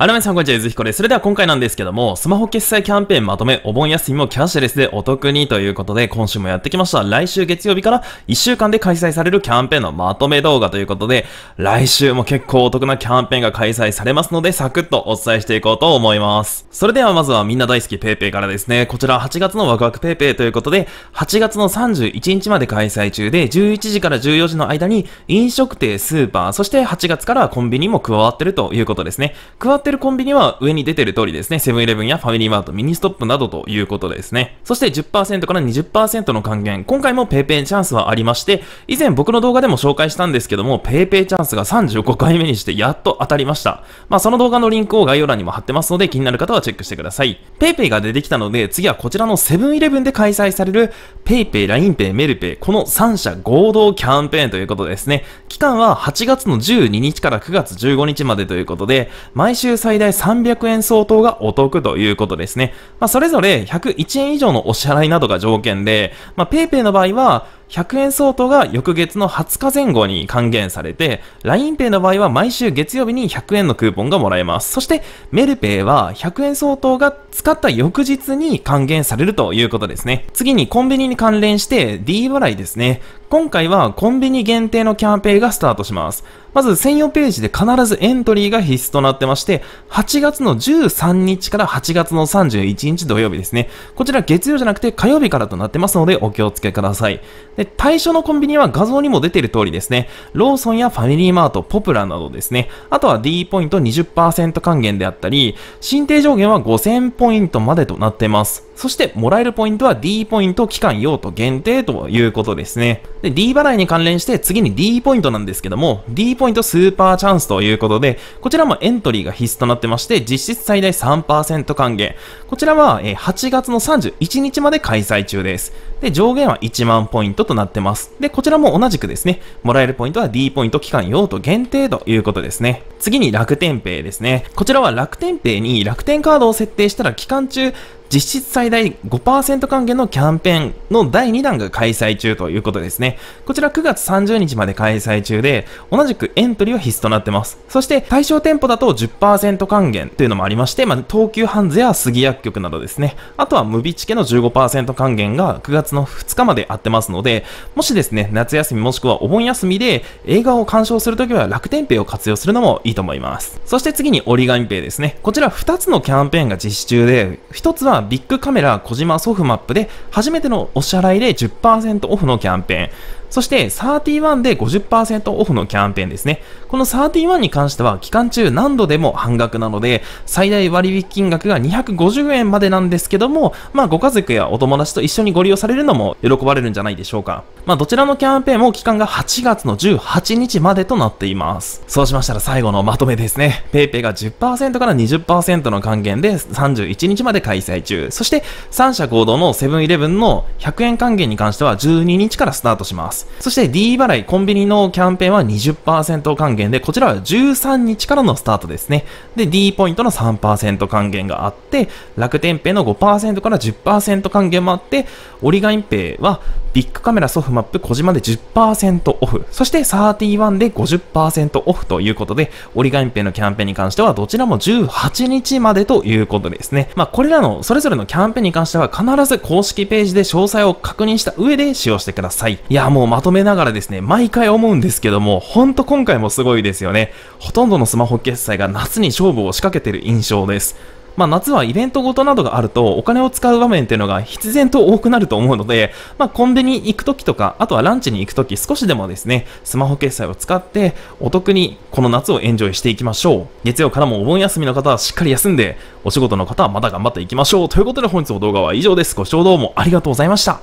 あらめさんこんにちは、ゆずひこです。それでは今回なんですけども、スマホ決済キャンペーンまとめ、お盆休みもキャッシュレスでお得にということで、今週もやってきました。来週月曜日から1週間で開催されるキャンペーンのまとめ動画ということで、来週も結構お得なキャンペーンが開催されますので、サクッとお伝えしていこうと思います。それではまずはみんな大好き PayPay からですね、こちら8月のワクワク PayPay ということで、8月の31日まで開催中で、11時から14時の間に飲食店、スーパー、そして8月からコンビニも加わってるということですね。加わってってるコンビニは上に出てる通りですね、セブンイレブンやファミリーマート、ミニストップなどということですね。そして10%から20%の還元、今回も PayPay チャンスはありまして、以前僕の動画でも紹介したんですけども、PayPay チャンスが35回目にしてやっと当たりました。まあその動画のリンクを概要欄にも貼ってますので、気になる方はチェックしてください。PayPay が出てきたので、次はこちらのセブンイレブンで開催される PayPay、l i n e p メルペイ、この3社合同キャンペーンということですね。期間は8月の12日から9月15日までということで、毎週最大300円相当がお得ということですね。まあ、それぞれ101円以上のお支払いなどが条件で、まあ、PayPay の場合は、100円相当が翌月の20日前後に還元されて、LINEPay の場合は毎週月曜日に100円のクーポンがもらえます。そして、メルペイは100円相当が使った翌日に還元されるということですね。次にコンビニに関連して D 払いですね。今回はコンビニ限定のキャンペーンがスタートします。まず専用ページで必ずエントリーが必須となってまして、8月の13日から8月の31日土曜日ですね。こちら月曜じゃなくて火曜日からとなってますのでお気をつけください。で、対象のコンビニは画像にも出てる通りですね、ローソンやファミリーマート、ポプラなどですね、あとは D ポイント20%還元であったり、申請上限は5000ポイントまでとなってます。そしてもらえるポイントは D ポイント期間用途限定ということですね。で、D 払いに関連して次に D ポイントなんですけども、D ポイントスーパーチャンスということで、こちらもエントリーが必須となってまして、実質最大3%還元。こちらは8月の31日まで開催中です。で、上限は1万ポイントとなってます。で、こちらも同じくですね、もらえるポイントは D ポイント期間用途限定ということですね。次に楽天ペイですね。こちらは楽天ペイに楽天カードを設定したら期間中、実質最大5%還元のキャンペーンの第2弾が開催中ということですね。こちら9月30日まで開催中で、同じくエントリーは必須となってます。そして対象店舗だと10%還元というのもありまして、まあ、東急ハンズや杉薬局などですね。あとは無備チケの15%還元が9月の2日まであってますので、もしですね、夏休みもしくはお盆休みで映画を鑑賞するときは楽天ペイを活用するのもいいと思います。そして次に折り紙ペイですね。こちら2つのキャンペーンが実施中で、1つはビッグカメラ小島ソフマップで初めてのお支払いで10%オフのキャンペーン。そして、31で50%オフのキャンペーンですね。この31に関しては、期間中何度でも半額なので、最大割引金額が250円までなんですけども、まあ、ご家族やお友達と一緒にご利用されるのも喜ばれるんじゃないでしょうか。まあ、どちらのキャンペーンも期間が8月の18日までとなっています。そうしましたら最後のまとめですね。PayPay が10%から20%の還元で31日まで開催中。そして、3社合同のセブンイレブンの100円還元に関しては12日からスタートします。。そして D 払い、コンビニのキャンペーンは20%還元で、こちらは13日からのスタートですね。で、D ポイントの3%還元があって、楽天ペイの5%から10%還元もあって、オリガインペイはビッグカメラソフマップ小島で10%オフ、そして31で50%オフということで、折り紙ペンのキャンペーンに関してはどちらも18日までということですね。まあ、これらのそれぞれのキャンペーンに関しては必ず公式ページで詳細を確認した上で使用してください。いや、もうまとめながらですね、毎回思うんですけども、ほんと今回もすごいですよね。ほとんどのスマホ決済が夏に勝負を仕掛けてる印象です。まあ、夏はイベントごとなどがあると、お金を使う場面っていうのが必然と多くなると思うので、まあ、コンビニ行くときとか、あとはランチに行くとき、少しでもですね、スマホ決済を使って、お得にこの夏をエンジョイしていきましょう。月曜からもお盆休みの方はしっかり休んで、お仕事の方はまた頑張っていきましょう。ということで本日の動画は以上です。ご視聴どうもありがとうございました。